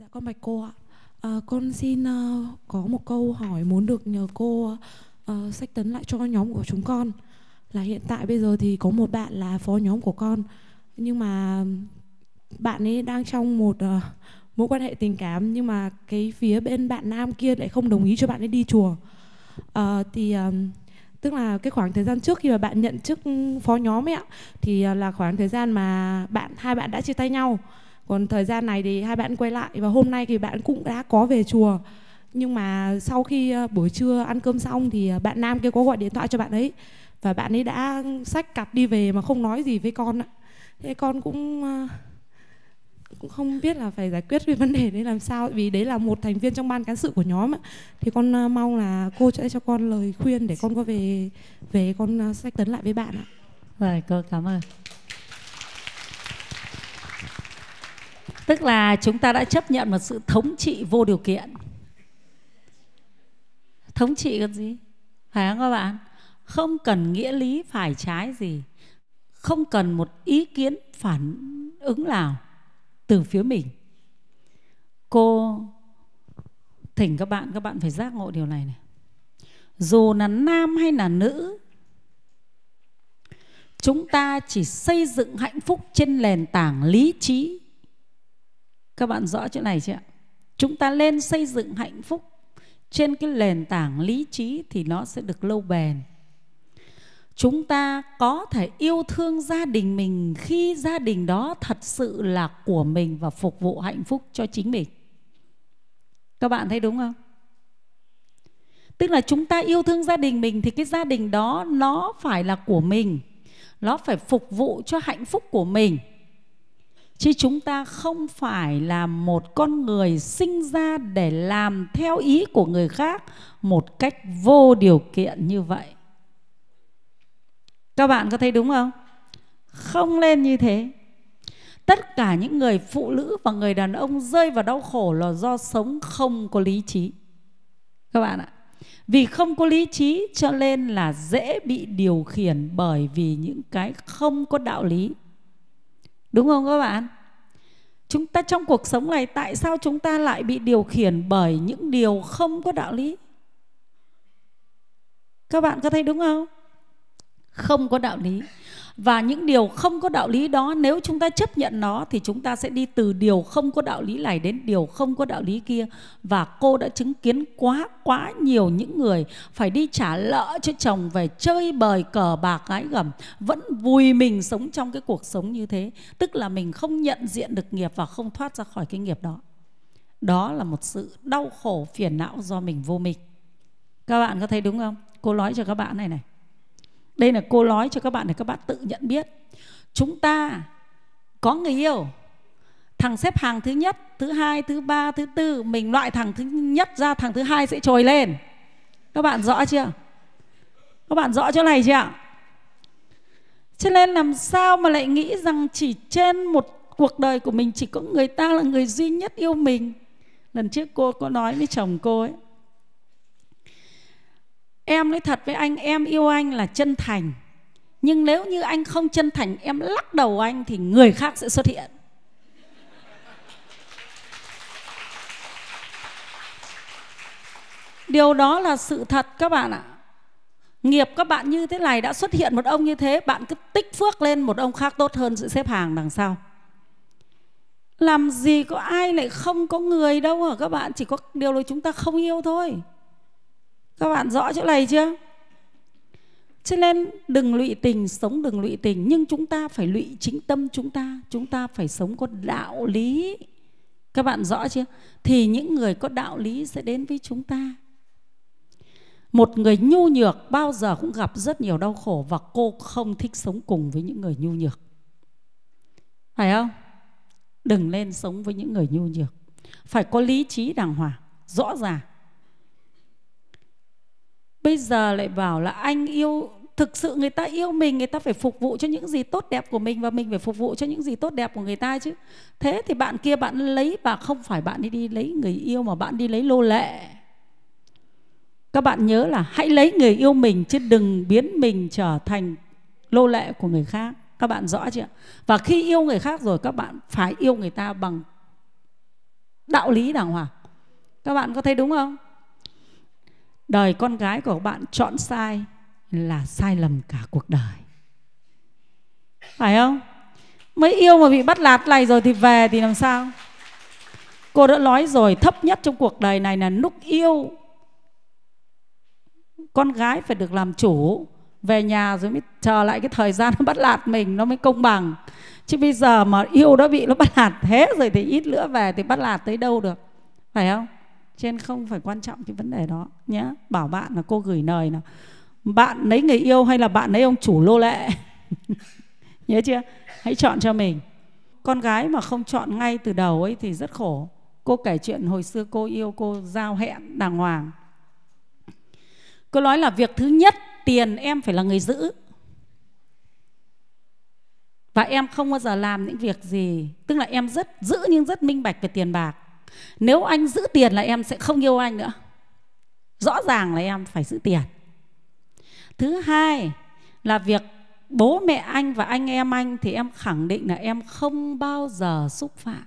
Dạ con bạch cô ạ. À, con xin uh, có một câu hỏi muốn được nhờ cô uh, sách tấn lại cho nhóm của chúng con. Là hiện tại bây giờ thì có một bạn là phó nhóm của con nhưng mà bạn ấy đang trong một uh, mối quan hệ tình cảm nhưng mà cái phía bên bạn nam kia lại không đồng ý cho bạn ấy đi chùa. Uh, thì uh, tức là cái khoảng thời gian trước khi mà bạn nhận chức phó nhóm ấy ạ thì là khoảng thời gian mà bạn hai bạn đã chia tay nhau còn thời gian này thì hai bạn quay lại và hôm nay thì bạn cũng đã có về chùa nhưng mà sau khi ờ, buổi trưa ăn cơm xong thì ờ, bạn nam kia có gọi điện thoại cho bạn ấy và bạn ấy đã xách cặp đi về mà không nói gì với con ạ thế con cũng ờ, cũng không biết là phải giải quyết cái vấn đề đấy làm sao vì đấy là một thành viên trong ban cán sự của nhóm ạ thì con mong là cô sẽ cho con lời khuyên để con có về về con sách tấn lại với bạn ạ vâng cô cảm ơn tức là chúng ta đã chấp nhận một sự thống trị vô điều kiện thống trị cái gì phải không các bạn không cần nghĩa lý phải trái gì không cần một ý kiến phản ứng nào từ phía mình cô thỉnh các bạn các bạn phải giác ngộ điều này này dù là nam hay là nữ chúng ta chỉ xây dựng hạnh phúc trên nền tảng lý trí các bạn rõ chỗ này chưa ạ? Chúng ta lên xây dựng hạnh phúc trên cái nền tảng lý trí thì nó sẽ được lâu bền. Chúng ta có thể yêu thương gia đình mình khi gia đình đó thật sự là của mình và phục vụ hạnh phúc cho chính mình. Các bạn thấy đúng không? Tức là chúng ta yêu thương gia đình mình thì cái gia đình đó nó phải là của mình. Nó phải phục vụ cho hạnh phúc của mình chứ chúng ta không phải là một con người sinh ra để làm theo ý của người khác một cách vô điều kiện như vậy các bạn có thấy đúng không không lên như thế tất cả những người phụ nữ và người đàn ông rơi vào đau khổ là do sống không có lý trí các bạn ạ vì không có lý trí cho nên là dễ bị điều khiển bởi vì những cái không có đạo lý Đúng không các bạn? Chúng ta trong cuộc sống này tại sao chúng ta lại bị điều khiển bởi những điều không có đạo lý? Các bạn có thấy đúng không? Không có đạo lý và những điều không có đạo lý đó nếu chúng ta chấp nhận nó thì chúng ta sẽ đi từ điều không có đạo lý này đến điều không có đạo lý kia và cô đã chứng kiến quá quá nhiều những người phải đi trả lỡ cho chồng về chơi bời cờ bạc gái gầm vẫn vui mình sống trong cái cuộc sống như thế tức là mình không nhận diện được nghiệp và không thoát ra khỏi cái nghiệp đó đó là một sự đau khổ phiền não do mình vô minh các bạn có thấy đúng không cô nói cho các bạn này này đây là cô nói cho các bạn để các bạn tự nhận biết chúng ta có người yêu thằng xếp hàng thứ nhất thứ hai thứ ba thứ tư mình loại thằng thứ nhất ra thằng thứ hai sẽ trồi lên các bạn rõ chưa các bạn rõ chỗ này chưa ạ cho nên làm sao mà lại nghĩ rằng chỉ trên một cuộc đời của mình chỉ có người ta là người duy nhất yêu mình lần trước cô có nói với chồng cô ấy Em nói thật với anh Em yêu anh là chân thành Nhưng nếu như anh không chân thành Em lắc đầu anh thì người khác sẽ xuất hiện Điều đó là sự thật các bạn ạ Nghiệp các bạn như thế này đã xuất hiện một ông như thế Bạn cứ tích phước lên một ông khác tốt hơn sự xếp hàng đằng sau Làm gì có ai lại không có người đâu hả các bạn Chỉ có điều là chúng ta không yêu thôi các bạn rõ chỗ này chưa cho nên đừng lụy tình sống đừng lụy tình nhưng chúng ta phải lụy chính tâm chúng ta chúng ta phải sống có đạo lý các bạn rõ chưa thì những người có đạo lý sẽ đến với chúng ta một người nhu nhược bao giờ cũng gặp rất nhiều đau khổ và cô không thích sống cùng với những người nhu nhược phải không đừng nên sống với những người nhu nhược phải có lý trí đàng hoàng rõ ràng bây giờ lại bảo là anh yêu thực sự người ta yêu mình người ta phải phục vụ cho những gì tốt đẹp của mình và mình phải phục vụ cho những gì tốt đẹp của người ta chứ thế thì bạn kia bạn lấy và không phải bạn đi đi lấy người yêu mà bạn đi lấy lô lệ các bạn nhớ là hãy lấy người yêu mình chứ đừng biến mình trở thành lô lệ của người khác các bạn rõ chưa và khi yêu người khác rồi các bạn phải yêu người ta bằng đạo lý đàng hoàng các bạn có thấy đúng không đời con gái của bạn chọn sai là sai lầm cả cuộc đời phải không mới yêu mà bị bắt lạt này rồi thì về thì làm sao cô đã nói rồi thấp nhất trong cuộc đời này là lúc yêu con gái phải được làm chủ về nhà rồi mới chờ lại cái thời gian nó bắt lạt mình nó mới công bằng chứ bây giờ mà yêu đã bị nó bắt lạt thế rồi thì ít nữa về thì bắt lạt tới đâu được phải không trên không phải quan trọng cái vấn đề đó nhé bảo bạn là cô gửi lời là bạn lấy người yêu hay là bạn lấy ông chủ lô lệ nhớ chưa hãy chọn cho mình con gái mà không chọn ngay từ đầu ấy thì rất khổ cô kể chuyện hồi xưa cô yêu cô giao hẹn đàng hoàng cô nói là việc thứ nhất tiền em phải là người giữ và em không bao giờ làm những việc gì tức là em rất giữ nhưng rất minh bạch về tiền bạc nếu anh giữ tiền là em sẽ không yêu anh nữa rõ ràng là em phải giữ tiền thứ hai là việc bố mẹ anh và anh em anh thì em khẳng định là em không bao giờ xúc phạm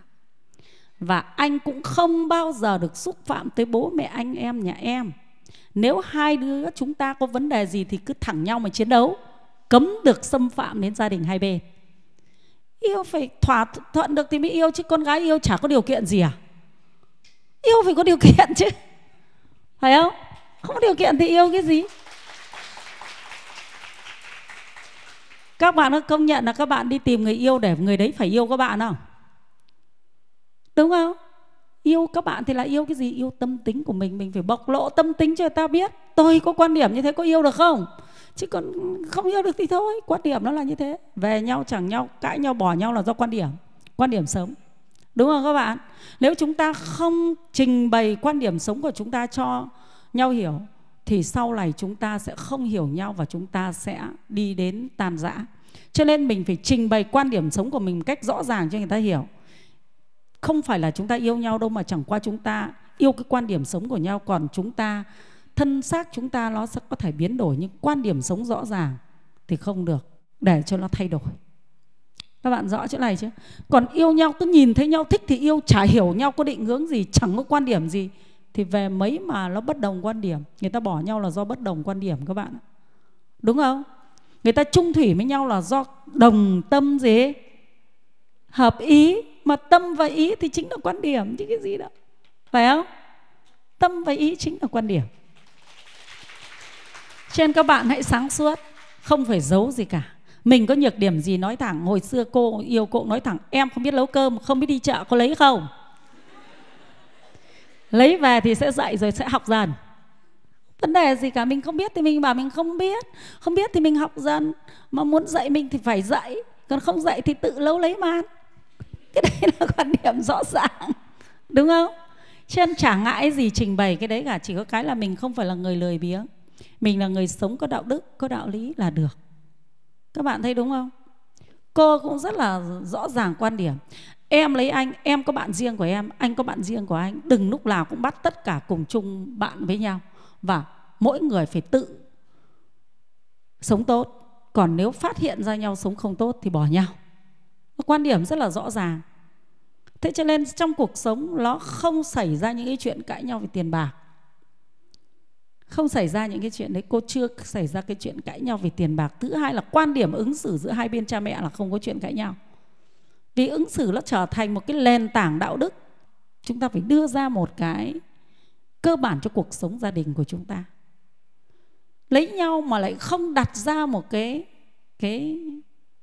và anh cũng không bao giờ được xúc phạm tới bố mẹ anh em nhà em nếu hai đứa chúng ta có vấn đề gì thì cứ thẳng nhau mà chiến đấu cấm được xâm phạm đến gia đình hai bên yêu phải thỏa thuận được thì mới yêu chứ con gái yêu chả có điều kiện gì à yêu phải có điều kiện chứ phải không không có điều kiện thì yêu cái gì các bạn có công nhận là các bạn đi tìm người yêu để người đấy phải yêu các bạn không đúng không yêu các bạn thì là yêu cái gì yêu tâm tính của mình mình phải bộc lộ tâm tính cho người ta biết tôi có quan điểm như thế có yêu được không chứ còn không yêu được thì thôi quan điểm nó là như thế về nhau chẳng nhau cãi nhau bỏ nhau là do quan điểm quan điểm sống Đúng không các bạn? Nếu chúng ta không trình bày quan điểm sống của chúng ta cho nhau hiểu thì sau này chúng ta sẽ không hiểu nhau và chúng ta sẽ đi đến tan rã. Cho nên mình phải trình bày quan điểm sống của mình một cách rõ ràng cho người ta hiểu. Không phải là chúng ta yêu nhau đâu mà chẳng qua chúng ta yêu cái quan điểm sống của nhau còn chúng ta thân xác chúng ta nó sẽ có thể biến đổi nhưng quan điểm sống rõ ràng thì không được để cho nó thay đổi các bạn rõ chỗ này chứ còn yêu nhau cứ nhìn thấy nhau thích thì yêu chả hiểu nhau có định hướng gì chẳng có quan điểm gì thì về mấy mà nó bất đồng quan điểm người ta bỏ nhau là do bất đồng quan điểm các bạn đúng không người ta chung thủy với nhau là do đồng tâm gì hợp ý mà tâm và ý thì chính là quan điểm chứ cái gì đó phải không tâm và ý chính là quan điểm cho nên các bạn hãy sáng suốt không phải giấu gì cả mình có nhược điểm gì nói thẳng hồi xưa cô yêu cậu nói thẳng em không biết nấu cơm không biết đi chợ có lấy không lấy về thì sẽ dạy rồi sẽ học dần vấn đề gì cả mình không biết thì mình bảo mình không biết không biết thì mình học dần mà muốn dạy mình thì phải dạy còn không dạy thì tự lâu lấy mà cái đấy là quan điểm rõ ràng đúng không cho nên chả ngại gì trình bày cái đấy cả chỉ có cái là mình không phải là người lười biếng mình là người sống có đạo đức có đạo lý là được các bạn thấy đúng không cô cũng rất là rõ ràng quan điểm em lấy anh em có bạn riêng của em anh có bạn riêng của anh đừng lúc nào cũng bắt tất cả cùng chung bạn với nhau và mỗi người phải tự sống tốt còn nếu phát hiện ra nhau sống không tốt thì bỏ nhau quan điểm rất là rõ ràng thế cho nên trong cuộc sống nó không xảy ra những cái chuyện cãi nhau về tiền bạc không xảy ra những cái chuyện đấy cô chưa xảy ra cái chuyện cãi nhau về tiền bạc thứ hai là quan điểm ứng xử giữa hai bên cha mẹ là không có chuyện cãi nhau vì ứng xử nó trở thành một cái nền tảng đạo đức chúng ta phải đưa ra một cái cơ bản cho cuộc sống gia đình của chúng ta lấy nhau mà lại không đặt ra một cái cái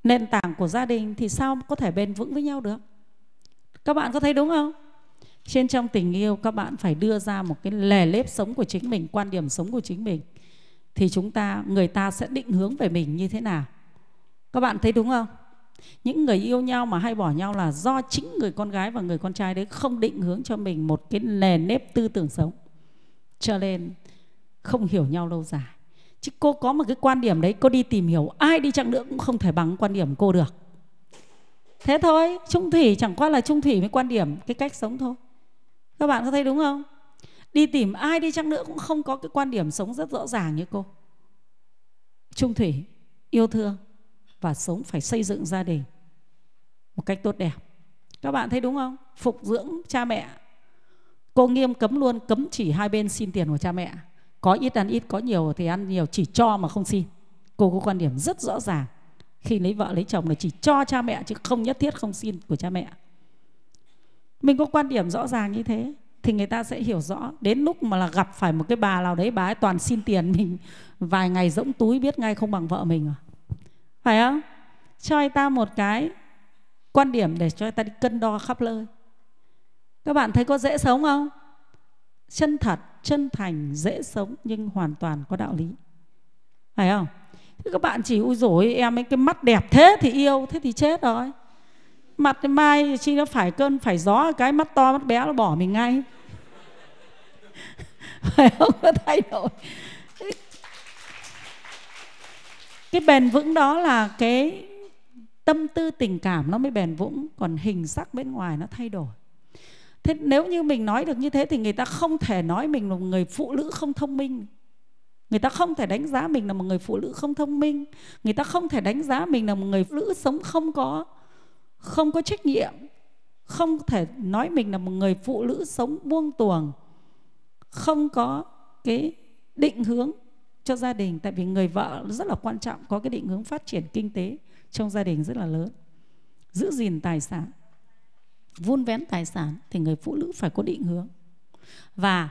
nền tảng của gia đình thì sao có thể bền vững với nhau được các bạn có thấy đúng không trên trong tình yêu các bạn phải đưa ra một cái lề lếp sống của chính mình quan điểm sống của chính mình thì chúng ta người ta sẽ định hướng về mình như thế nào các bạn thấy đúng không những người yêu nhau mà hay bỏ nhau là do chính người con gái và người con trai đấy không định hướng cho mình một cái nề nếp tư tưởng sống cho nên không hiểu nhau lâu dài chứ cô có một cái quan điểm đấy cô đi tìm hiểu ai đi chăng nữa cũng không thể bằng quan điểm cô được thế thôi trung thủy chẳng qua là trung thủy với quan điểm cái cách sống thôi các bạn có thấy đúng không đi tìm ai đi chăng nữa cũng không có cái quan điểm sống rất rõ ràng như cô trung thủy yêu thương và sống phải xây dựng gia đình một cách tốt đẹp các bạn thấy đúng không phục dưỡng cha mẹ cô nghiêm cấm luôn cấm chỉ hai bên xin tiền của cha mẹ có ít ăn ít có nhiều thì ăn nhiều chỉ cho mà không xin cô có quan điểm rất rõ ràng khi lấy vợ lấy chồng là chỉ cho cha mẹ chứ không nhất thiết không xin của cha mẹ mình có quan điểm rõ ràng như thế thì người ta sẽ hiểu rõ đến lúc mà là gặp phải một cái bà nào đấy bà ấy toàn xin tiền mình vài ngày rỗng túi biết ngay không bằng vợ mình à phải không cho anh ta một cái quan điểm để cho anh ta đi cân đo khắp nơi các bạn thấy có dễ sống không chân thật chân thành dễ sống nhưng hoàn toàn có đạo lý phải không thế các bạn chỉ ui dồi em ấy cái mắt đẹp thế thì yêu thế thì chết rồi mặt mai chi nó phải cơn phải gió cái mắt to mắt bé nó bỏ mình ngay phải không có thay đổi cái bền vững đó là cái tâm tư tình cảm nó mới bền vững còn hình sắc bên ngoài nó thay đổi thế nếu như mình nói được như thế thì người ta không thể nói mình là một người phụ nữ không thông minh người ta không thể đánh giá mình là một người phụ nữ không thông minh người ta không thể đánh giá mình là một người phụ nữ sống không có không có trách nhiệm không thể nói mình là một người phụ nữ sống buông tuồng không có cái định hướng cho gia đình tại vì người vợ rất là quan trọng có cái định hướng phát triển kinh tế trong gia đình rất là lớn giữ gìn tài sản vun vén tài sản thì người phụ nữ phải có định hướng và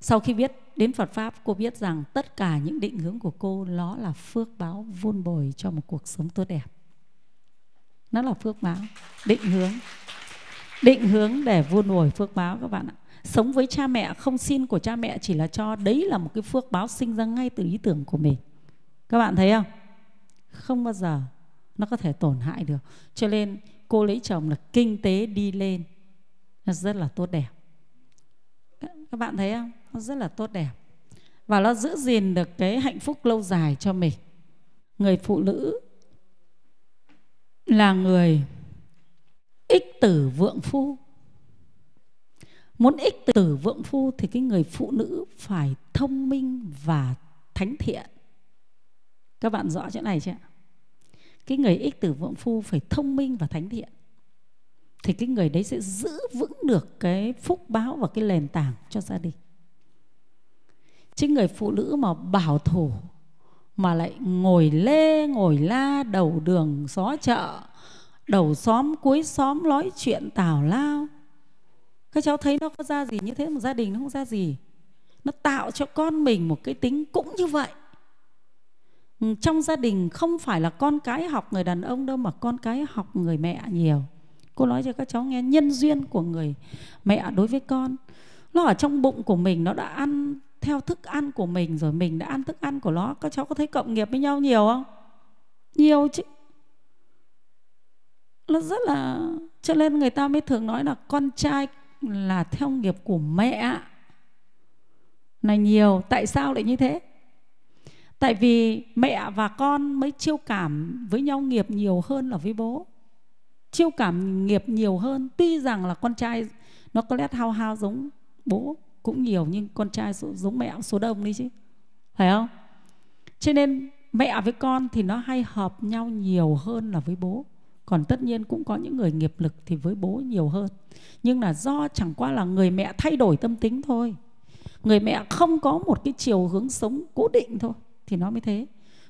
sau khi biết đến Phật pháp cô biết rằng tất cả những định hướng của cô nó là phước báo vun bồi cho một cuộc sống tốt đẹp nó là phước báo định hướng định hướng để vun nuôi phước báo các bạn ạ sống với cha mẹ không xin của cha mẹ chỉ là cho đấy là một cái phước báo sinh ra ngay từ ý tưởng của mình các bạn thấy không không bao giờ nó có thể tổn hại được cho nên cô lấy chồng là kinh tế đi lên nó rất là tốt đẹp các bạn thấy không nó rất là tốt đẹp và nó giữ gìn được cái hạnh phúc lâu dài cho mình người phụ nữ là người ích tử vượng phu muốn ích tử vượng phu thì cái người phụ nữ phải thông minh và thánh thiện các bạn rõ chỗ này chưa cái người ích tử vượng phu phải thông minh và thánh thiện thì cái người đấy sẽ giữ vững được cái phúc báo và cái nền tảng cho gia đình chứ người phụ nữ mà bảo thủ mà lại ngồi lê ngồi la đầu đường xó chợ đầu xóm cuối xóm nói chuyện tào lao các cháu thấy nó có ra gì như thế một gia đình nó không ra gì nó tạo cho con mình một cái tính cũng như vậy ừ, trong gia đình không phải là con cái học người đàn ông đâu mà con cái học người mẹ nhiều cô nói cho các cháu nghe nhân duyên của người mẹ đối với con nó ở trong bụng của mình nó đã ăn theo thức ăn của mình rồi mình đã ăn thức ăn của nó các cháu có thấy cộng nghiệp với nhau nhiều không nhiều chứ nó rất là cho nên người ta mới thường nói là con trai là theo nghiệp của mẹ là nhiều tại sao lại như thế tại vì mẹ và con mới chiêu cảm với nhau nghiệp nhiều hơn là với bố chiêu cảm nghiệp nhiều hơn tuy rằng là con trai nó có lẽ hao hao giống bố cũng nhiều nhưng con trai giống mẹ số đông đi chứ phải không cho nên mẹ với con thì nó hay hợp nhau nhiều hơn là với bố còn tất nhiên cũng có những người nghiệp lực thì với bố nhiều hơn nhưng là do chẳng qua là người mẹ thay đổi tâm tính thôi người mẹ không có một cái chiều hướng sống cố định thôi thì nó mới thế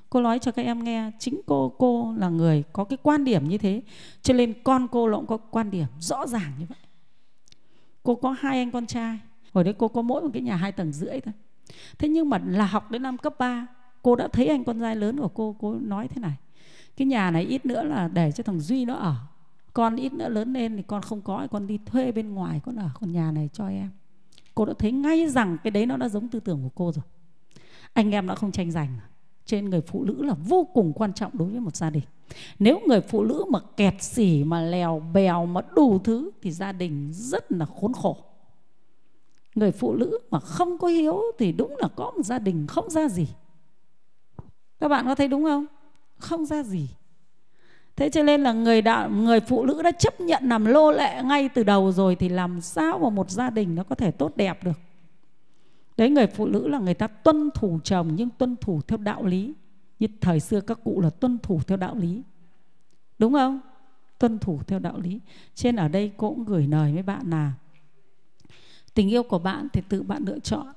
cô nói cho các em nghe chính cô cô là người có cái quan điểm như thế cho nên con cô nó cũng có quan điểm rõ ràng như vậy cô có hai anh con trai hồi đấy cô có mỗi một cái nhà hai tầng rưỡi thôi thế nhưng mà là học đến năm cấp 3 cô đã thấy anh con trai lớn của cô cô nói thế này cái nhà này ít nữa là để cho thằng duy nó ở con ít nữa lớn lên thì con không có con đi thuê bên ngoài con ở còn nhà này cho em cô đã thấy ngay rằng cái đấy nó đã giống tư tưởng của cô rồi anh em đã không tranh giành trên người phụ nữ là vô cùng quan trọng đối với một gia đình nếu người phụ nữ mà kẹt xỉ mà lèo bèo mà đủ thứ thì gia đình rất là khốn khổ người phụ nữ mà không có hiếu thì đúng là có một gia đình không ra gì các bạn có thấy đúng không không ra gì thế cho nên là người đạo người phụ nữ đã chấp nhận làm lô lệ ngay từ đầu rồi thì làm sao mà một gia đình nó có thể tốt đẹp được đấy người phụ nữ là người ta tuân thủ chồng nhưng tuân thủ theo đạo lý như thời xưa các cụ là tuân thủ theo đạo lý đúng không tuân thủ theo đạo lý trên ở đây cô cũng gửi lời với bạn là tình yêu của bạn thì tự bạn lựa chọn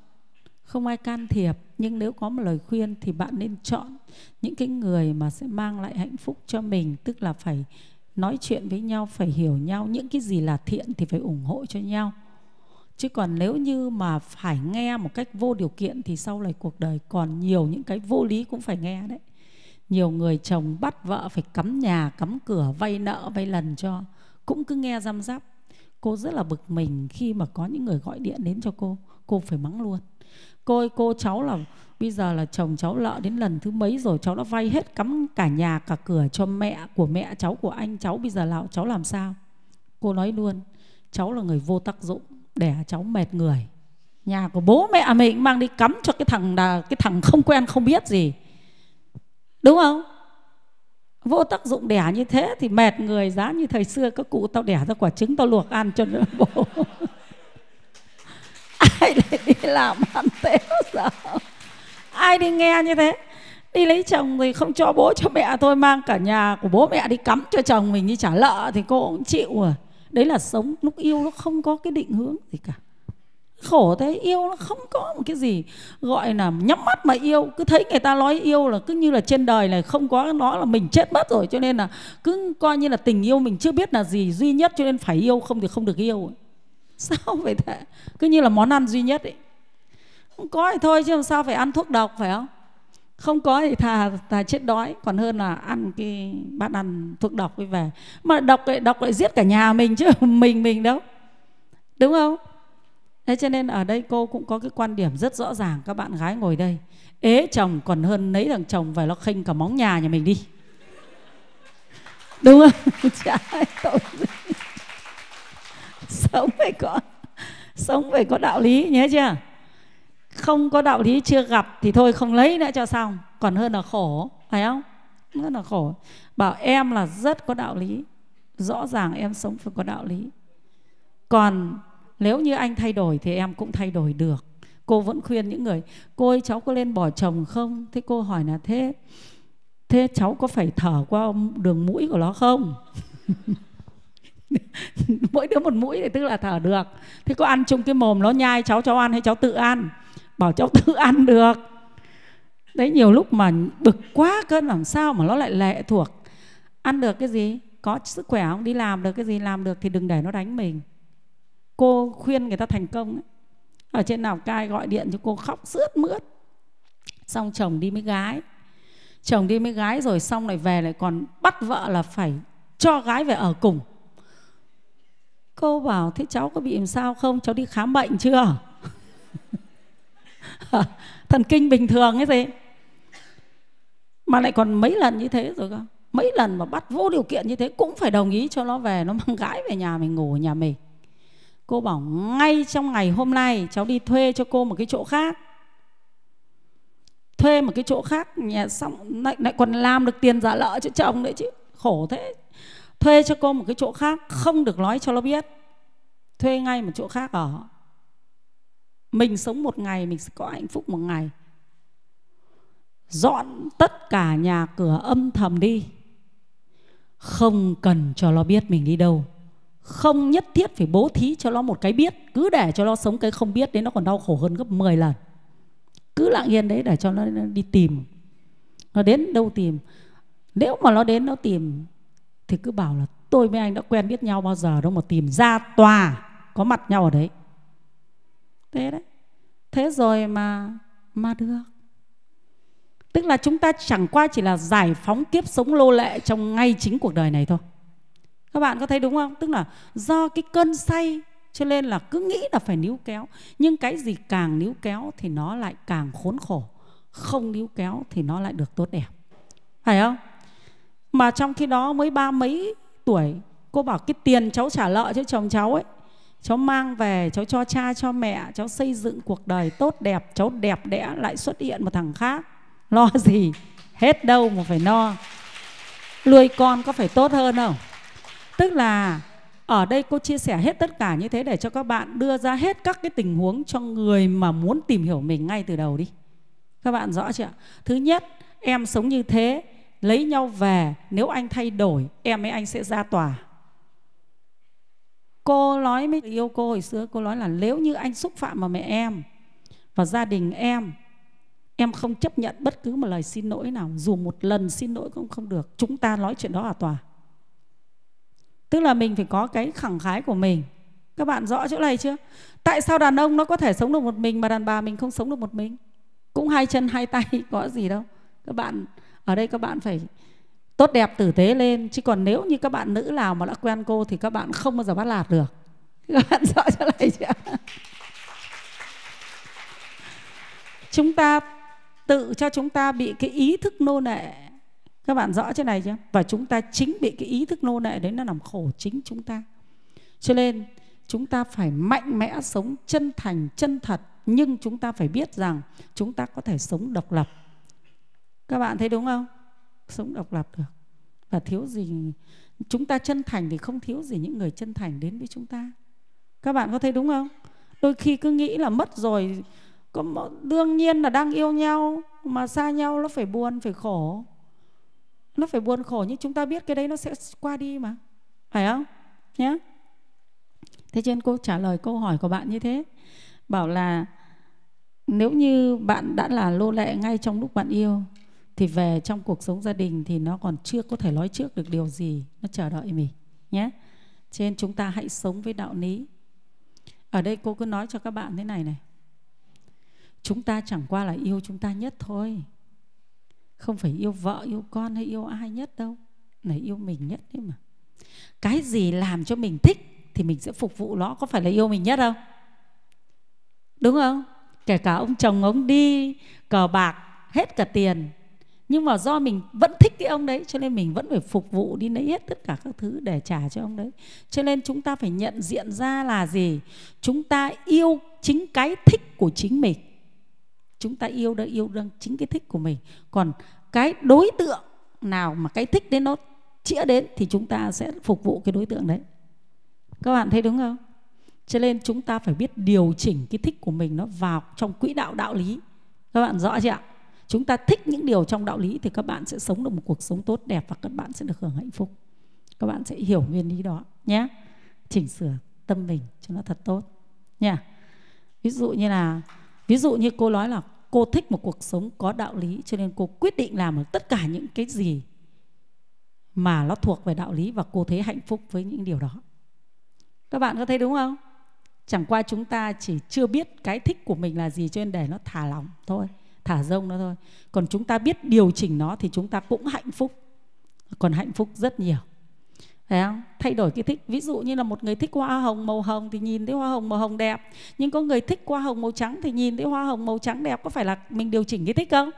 không ai can thiệp nhưng nếu có một lời khuyên thì bạn nên chọn những cái người mà sẽ mang lại hạnh phúc cho mình tức là phải nói chuyện với nhau phải hiểu nhau những cái gì là thiện thì phải ủng hộ cho nhau chứ còn nếu như mà phải nghe một cách vô điều kiện thì sau này cuộc đời còn nhiều những cái vô lý cũng phải nghe đấy nhiều người chồng bắt vợ phải cắm nhà cắm cửa vay nợ vay lần cho cũng cứ nghe răm rắp cô rất là bực mình khi mà có những người gọi điện đến cho cô cô phải mắng luôn cô ơi, cô cháu là bây giờ là chồng cháu lợ đến lần thứ mấy rồi cháu đã vay hết cắm cả nhà cả cửa cho mẹ của mẹ cháu của anh cháu bây giờ là cháu làm sao cô nói luôn cháu là người vô tác dụng đẻ cháu mệt người nhà của bố mẹ mình mang đi cắm cho cái thằng là cái thằng không quen không biết gì đúng không vô tác dụng đẻ như thế thì mệt người giá như thời xưa các cụ tao đẻ ra quả trứng tao luộc ăn cho nó bố ai lại đi làm ăn thế giờ ai đi nghe như thế đi lấy chồng thì không cho bố cho mẹ thôi mang cả nhà của bố mẹ đi cắm cho chồng mình như trả lợ thì cô cũng chịu à đấy là sống lúc yêu nó không có cái định hướng gì cả khổ thế yêu nó không có một cái gì gọi là nhắm mắt mà yêu cứ thấy người ta nói yêu là cứ như là trên đời này không có nó là mình chết mất rồi cho nên là cứ coi như là tình yêu mình chưa biết là gì duy nhất cho nên phải yêu không thì không được yêu sao vậy thế cứ như là món ăn duy nhất ấy không có thì thôi chứ làm sao phải ăn thuốc độc phải không không có thì thà thà chết đói còn hơn là ăn cái bát ăn thuốc độc ấy về mà độc lại độc lại giết cả nhà mình chứ mình mình đâu đúng không Thế cho nên ở đây cô cũng có cái quan điểm rất rõ ràng các bạn gái ngồi đây. Ế chồng còn hơn lấy thằng chồng phải lo khinh cả móng nhà nhà mình đi. Đúng không? Sống phải có sống phải có đạo lý nhé chưa? Không có đạo lý chưa gặp thì thôi không lấy nữa cho xong, còn hơn là khổ, phải không? Rất là khổ. Bảo em là rất có đạo lý, rõ ràng em sống phải có đạo lý. Còn nếu như anh thay đổi thì em cũng thay đổi được cô vẫn khuyên những người cô ơi cháu có lên bỏ chồng không thế cô hỏi là thế thế cháu có phải thở qua đường mũi của nó không mỗi đứa một mũi thì tức là thở được thế có ăn chung cái mồm nó nhai cháu cháu ăn hay cháu tự ăn bảo cháu tự ăn được đấy nhiều lúc mà bực quá cơn làm sao mà nó lại lệ thuộc ăn được cái gì có sức khỏe không đi làm được cái gì làm được thì đừng để nó đánh mình cô khuyên người ta thành công ở trên nào Cai gọi điện cho cô khóc sướt mướt xong chồng đi với gái chồng đi với gái rồi xong lại về lại còn bắt vợ là phải cho gái về ở cùng cô bảo thế cháu có bị làm sao không cháu đi khám bệnh chưa thần kinh bình thường ấy gì mà lại còn mấy lần như thế rồi cơ mấy lần mà bắt vô điều kiện như thế cũng phải đồng ý cho nó về nó mang gái về nhà mình ngủ ở nhà mình Cô bảo ngay trong ngày hôm nay cháu đi thuê cho cô một cái chỗ khác Thuê một cái chỗ khác nhà xong lại, lại còn làm được tiền giả lợ cho chồng đấy chứ Khổ thế Thuê cho cô một cái chỗ khác không được nói cho nó biết Thuê ngay một chỗ khác ở Mình sống một ngày mình sẽ có hạnh phúc một ngày Dọn tất cả nhà cửa âm thầm đi Không cần cho nó biết mình đi đâu không nhất thiết phải bố thí cho nó một cái biết cứ để cho nó sống cái không biết đấy nó còn đau khổ hơn gấp 10 lần cứ lặng yên đấy để cho nó đi tìm nó đến đâu tìm nếu mà nó đến nó tìm thì cứ bảo là tôi với anh đã quen biết nhau bao giờ đâu mà tìm ra tòa có mặt nhau ở đấy thế đấy thế rồi mà mà được tức là chúng ta chẳng qua chỉ là giải phóng kiếp sống lô lệ trong ngay chính cuộc đời này thôi các bạn có thấy đúng không tức là do cái cơn say cho nên là cứ nghĩ là phải níu kéo nhưng cái gì càng níu kéo thì nó lại càng khốn khổ không níu kéo thì nó lại được tốt đẹp phải không mà trong khi đó mới ba mấy tuổi cô bảo cái tiền cháu trả nợ cho chồng cháu ấy cháu mang về cháu cho cha cho mẹ cháu xây dựng cuộc đời tốt đẹp cháu đẹp đẽ lại xuất hiện một thằng khác lo gì hết đâu mà phải lo nuôi con có phải tốt hơn không tức là ở đây cô chia sẻ hết tất cả như thế để cho các bạn đưa ra hết các cái tình huống cho người mà muốn tìm hiểu mình ngay từ đầu đi các bạn rõ chưa thứ nhất em sống như thế lấy nhau về nếu anh thay đổi em với anh sẽ ra tòa cô nói với yêu cô hồi xưa cô nói là nếu như anh xúc phạm vào mẹ em và gia đình em em không chấp nhận bất cứ một lời xin lỗi nào dù một lần xin lỗi cũng không được chúng ta nói chuyện đó ở tòa tức là mình phải có cái khẳng khái của mình các bạn rõ chỗ này chưa tại sao đàn ông nó có thể sống được một mình mà đàn bà mình không sống được một mình cũng hai chân hai tay có gì đâu các bạn ở đây các bạn phải tốt đẹp tử tế lên chứ còn nếu như các bạn nữ nào mà đã quen cô thì các bạn không bao giờ bắt lạt được các bạn rõ chỗ này chưa chúng ta tự cho chúng ta bị cái ý thức nô lệ các bạn rõ thế này chưa và chúng ta chính bị cái ý thức nô lệ đấy nó làm khổ chính chúng ta cho nên chúng ta phải mạnh mẽ sống chân thành chân thật nhưng chúng ta phải biết rằng chúng ta có thể sống độc lập các bạn thấy đúng không sống độc lập được và thiếu gì chúng ta chân thành thì không thiếu gì những người chân thành đến với chúng ta các bạn có thấy đúng không đôi khi cứ nghĩ là mất rồi có đương nhiên là đang yêu nhau mà xa nhau nó phải buồn phải khổ nó phải buồn khổ nhưng chúng ta biết cái đấy nó sẽ qua đi mà phải không nhé thế trên cô trả lời câu hỏi của bạn như thế bảo là nếu như bạn đã là lô lệ ngay trong lúc bạn yêu thì về trong cuộc sống gia đình thì nó còn chưa có thể nói trước được điều gì nó chờ đợi mình nhé trên chúng ta hãy sống với đạo lý ở đây cô cứ nói cho các bạn thế này này chúng ta chẳng qua là yêu chúng ta nhất thôi không phải yêu vợ yêu con hay yêu ai nhất đâu là yêu mình nhất đấy mà cái gì làm cho mình thích thì mình sẽ phục vụ nó có phải là yêu mình nhất không đúng không kể cả ông chồng ông đi cờ bạc hết cả tiền nhưng mà do mình vẫn thích cái ông đấy cho nên mình vẫn phải phục vụ đi lấy hết tất cả các thứ để trả cho ông đấy cho nên chúng ta phải nhận diện ra là gì chúng ta yêu chính cái thích của chính mình chúng ta yêu đã yêu đương chính cái thích của mình còn cái đối tượng nào mà cái thích đến nó chĩa đến thì chúng ta sẽ phục vụ cái đối tượng đấy các bạn thấy đúng không cho nên chúng ta phải biết điều chỉnh cái thích của mình nó vào trong quỹ đạo đạo lý các bạn rõ chưa ạ chúng ta thích những điều trong đạo lý thì các bạn sẽ sống được một cuộc sống tốt đẹp và các bạn sẽ được hưởng hạnh phúc các bạn sẽ hiểu nguyên lý đó nhé chỉnh sửa tâm mình cho nó thật tốt nha ví dụ như là ví dụ như cô nói là cô thích một cuộc sống có đạo lý cho nên cô quyết định làm tất cả những cái gì mà nó thuộc về đạo lý và cô thấy hạnh phúc với những điều đó các bạn có thấy đúng không chẳng qua chúng ta chỉ chưa biết cái thích của mình là gì cho nên để nó thả lỏng thôi thả rông nó thôi còn chúng ta biết điều chỉnh nó thì chúng ta cũng hạnh phúc còn hạnh phúc rất nhiều phải không thay đổi cái thích ví dụ như là một người thích hoa hồng màu hồng thì nhìn thấy hoa hồng màu hồng đẹp nhưng có người thích hoa hồng màu trắng thì nhìn thấy hoa hồng màu trắng đẹp có phải là mình điều chỉnh cái thích không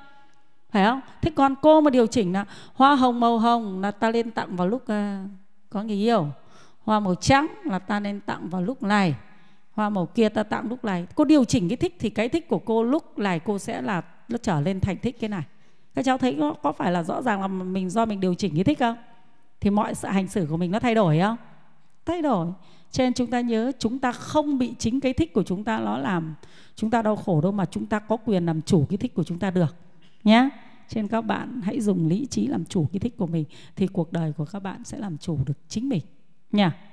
phải không thế còn cô mà điều chỉnh là hoa hồng màu hồng là ta nên tặng vào lúc uh, có người yêu hoa màu trắng là ta nên tặng vào lúc này hoa màu kia ta tặng lúc này cô điều chỉnh cái thích thì cái thích của cô lúc này cô sẽ là nó trở lên thành thích cái này các cháu thấy có, có phải là rõ ràng là mình do mình điều chỉnh cái thích không thì mọi sự hành xử của mình nó thay đổi không thay đổi cho nên chúng ta nhớ chúng ta không bị chính cái thích của chúng ta nó làm chúng ta đau khổ đâu mà chúng ta có quyền làm chủ cái thích của chúng ta được nhé trên các bạn hãy dùng lý trí làm chủ cái thích của mình thì cuộc đời của các bạn sẽ làm chủ được chính mình nha yeah.